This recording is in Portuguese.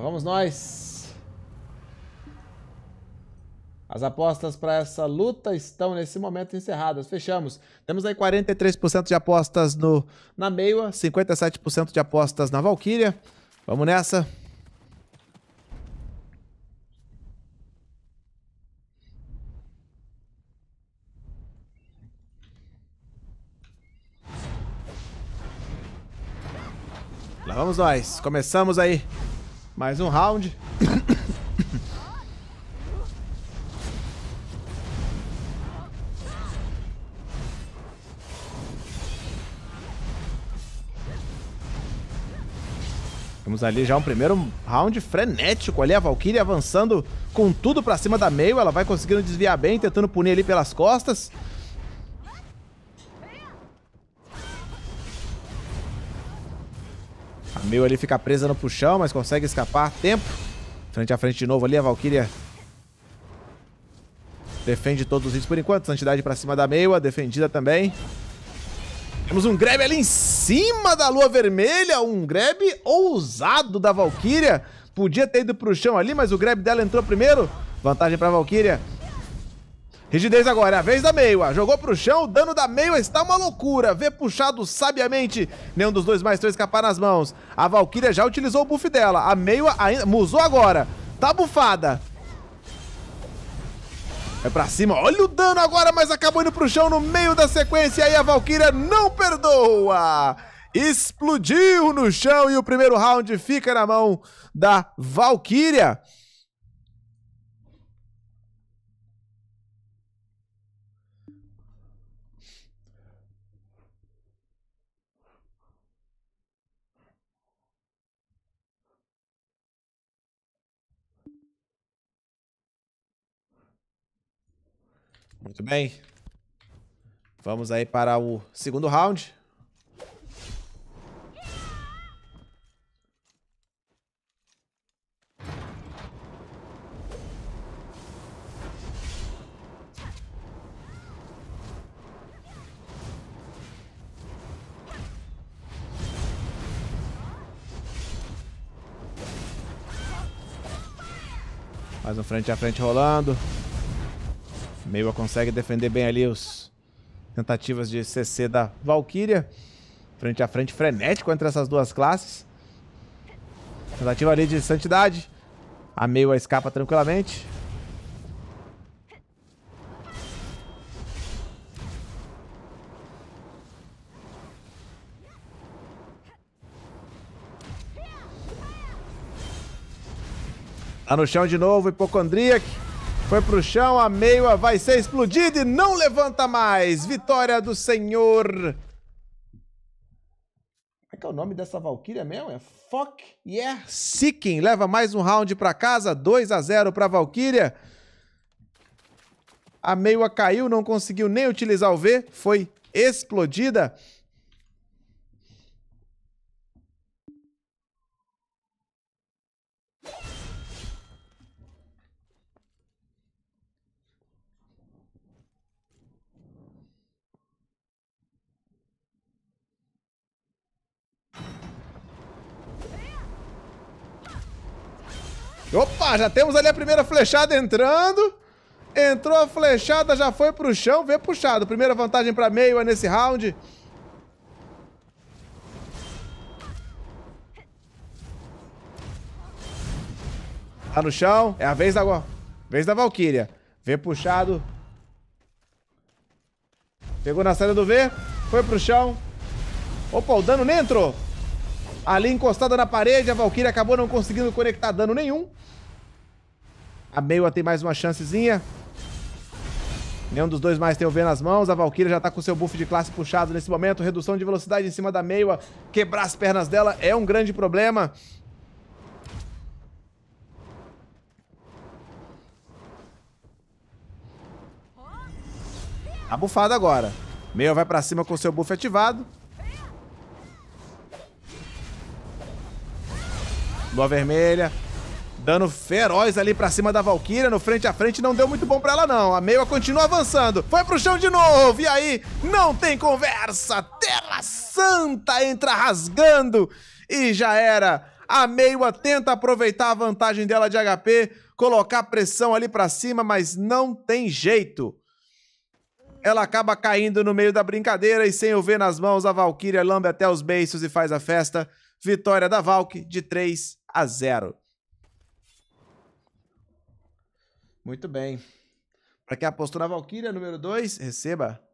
vamos nós. As apostas para essa luta estão nesse momento encerradas. Fechamos. Temos aí 43% de apostas no na Meiwa, 57% de apostas na Valkyria. Vamos nessa. Lá vamos nós. Começamos aí mais um round. Temos ali já um primeiro round frenético ali, a Valkyrie avançando com tudo para cima da meio, ela vai conseguindo desviar bem, tentando punir ali pelas costas. Mil ali fica presa no puxão, mas consegue escapar. Tempo. Frente a frente de novo ali, a Valkyria. Defende todos os hits por enquanto. Santidade pra cima da Meiwa, defendida também. Temos um grab ali em cima da lua vermelha. Um grab ousado da Valkyria. Podia ter ido pro chão ali, mas o grab dela entrou primeiro. Vantagem pra Valkyria. Rigidez agora, é a vez da meiua. Jogou pro chão, o dano da meiua está uma loucura. Vê puxado sabiamente. Nenhum dos dois mais três escapar nas mãos. A Valkyria já utilizou o buff dela. A meiua ainda... Musou agora. Tá bufada. É pra cima, olha o dano agora, mas acabou indo pro chão no meio da sequência. E aí a Valkyria não perdoa. Explodiu no chão e o primeiro round fica na mão da Valkyria. Muito bem. Vamos aí para o segundo round. Mais um frente a frente rolando. Meiwa consegue defender bem ali os tentativas de CC da Valkyria. Frente a frente frenético entre essas duas classes. Tentativa ali de santidade. A Meiwa escapa tranquilamente. Tá no chão de novo, Hipocondriac. Foi pro chão, a meia vai ser explodida e não levanta mais. Vitória do senhor. Como é que é o nome dessa Valkyria mesmo? É Fuck Yeah Seeking. Leva mais um round pra casa, 2 a 0 pra Valkyria. A meia caiu, não conseguiu nem utilizar o V, foi explodida. Opa, já temos ali a primeira flechada entrando. Entrou a flechada, já foi pro chão, vê puxado. Primeira vantagem pra meio é nesse round. Tá no chão, é a vez da, vez da Valkyria. Vê puxado. Pegou na saída do V, foi pro chão. Opa, o dano nem entrou ali encostada na parede, a Valkyrie acabou não conseguindo conectar dano nenhum. A Meiwa tem mais uma chancezinha. Nenhum dos dois mais tem o V nas mãos. A Valkyria já tá com seu buff de classe puxado nesse momento. Redução de velocidade em cima da Meiwa. Quebrar as pernas dela é um grande problema. A tá bufada agora. Meiwa vai pra cima com seu buff ativado. Lua vermelha. Dano feroz ali pra cima da Valkyria, no frente a frente, não deu muito bom pra ela não. A Meiwa continua avançando, foi pro chão de novo, e aí não tem conversa. Terra Santa entra rasgando e já era. A Meiwa tenta aproveitar a vantagem dela de HP, colocar pressão ali pra cima, mas não tem jeito. Ela acaba caindo no meio da brincadeira e sem o ver nas mãos, a Valkyria lambe até os beiços e faz a festa. Vitória da Valk de 3 a 0. Muito bem. Para quem apostou na Valkyria, número 2, receba